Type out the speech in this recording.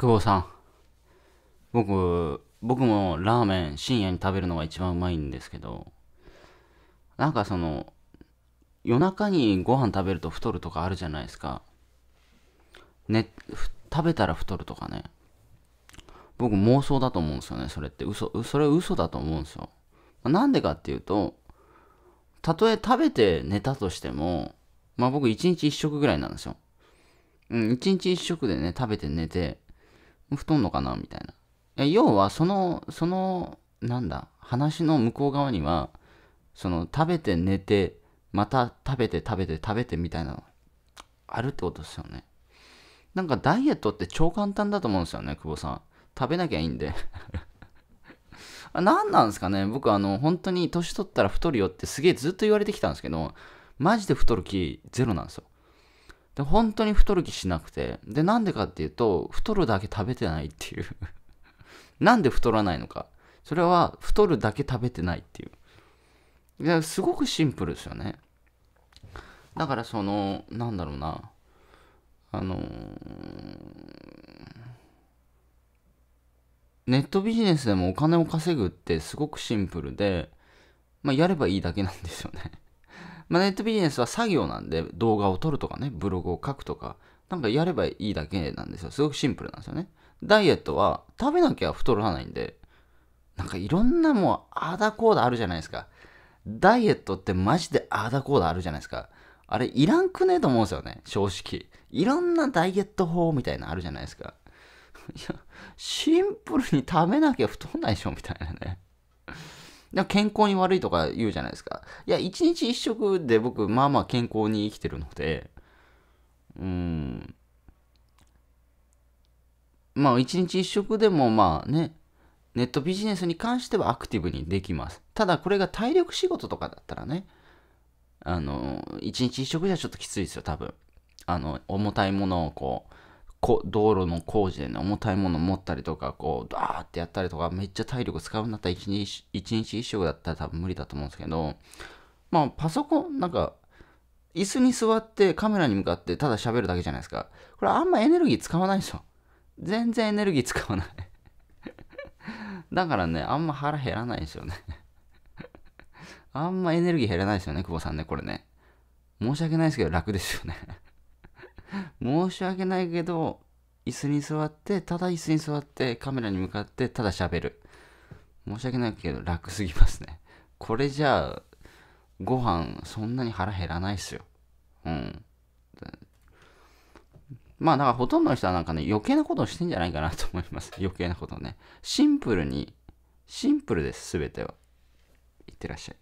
久保さん。僕、僕もラーメン深夜に食べるのが一番うまいんですけど、なんかその、夜中にご飯食べると太るとかあるじゃないですか。ね、食べたら太るとかね。僕妄想だと思うんですよね、それって。嘘、それ嘘だと思うんですよ。なんでかっていうと、たとえ食べて寝たとしても、まあ僕1日1食ぐらいなんですよ。うん、1日1食でね、食べて寝て、太んのかなみたいな。要は、その、その、なんだ、話の向こう側には、その、食べて寝て、また食べて食べて食べてみたいなの、あるってことですよね。なんかダイエットって超簡単だと思うんですよね、久保さん。食べなきゃいいんで何 なんですかね僕あの、本当に年取ったら太るよってすげえずっと言われてきたんですけど、マジで太る気ゼロなんですよ。で、本当に太る気しなくて。で、なんでかっていうと、太るだけ食べてないっていう なんで太らないのか。それは、太るだけ食べてないっていう。いや、すごくシンプルですよね。だから、その、なんだろうな。あのー、ネットビジネスでもお金を稼ぐってすごくシンプルで、まあ、やればいいだけなんですよねまあ、ネットビジネスは作業なんで、動画を撮るとかね、ブログを書くとか、なんかやればいいだけなんですよ。すごくシンプルなんですよね。ダイエットは食べなきゃ太らないんで、なんかいろんなもう、あだこーだあるじゃないですか。ダイエットってマジであだこーだあるじゃないですか。あれいらんくねえと思うんですよね、正直。いろんなダイエット法みたいなのあるじゃないですか。いや、シンプルに食べなきゃ太んないでしょみたいなね。だ健康に悪いとか言うじゃないですか。いや、一日一食で僕、まあまあ健康に生きてるので、うん。まあ、一日一食でも、まあね、ネットビジネスに関してはアクティブにできます。ただ、これが体力仕事とかだったらね、あの、一日一食じゃちょっときついですよ、多分。あの、重たいものをこう、こ道路の工事でね、重たいもの持ったりとか、こう、ダーってやったりとか、めっちゃ体力使うんだったら一日一日一食だったら多分無理だと思うんですけど、まあ、パソコン、なんか、椅子に座ってカメラに向かってただ喋るだけじゃないですか。これあんまエネルギー使わないでしょ。全然エネルギー使わない だからね、あんま腹減らないですよね あんまエネルギー減らないですよね、久保さんね、これね。申し訳ないですけど楽ですよね 申し訳ないけど、椅子に座って、ただ椅子に座って、カメラに向かって、ただ喋る。申し訳ないけど、楽すぎますね。これじゃあ、ご飯、そんなに腹減らないっすよ。うん。まあ、だからほとんどの人はなんかね、余計なことをしてんじゃないかなと思います。余計なことね。シンプルに、シンプルです、すべては。いってらっしゃい。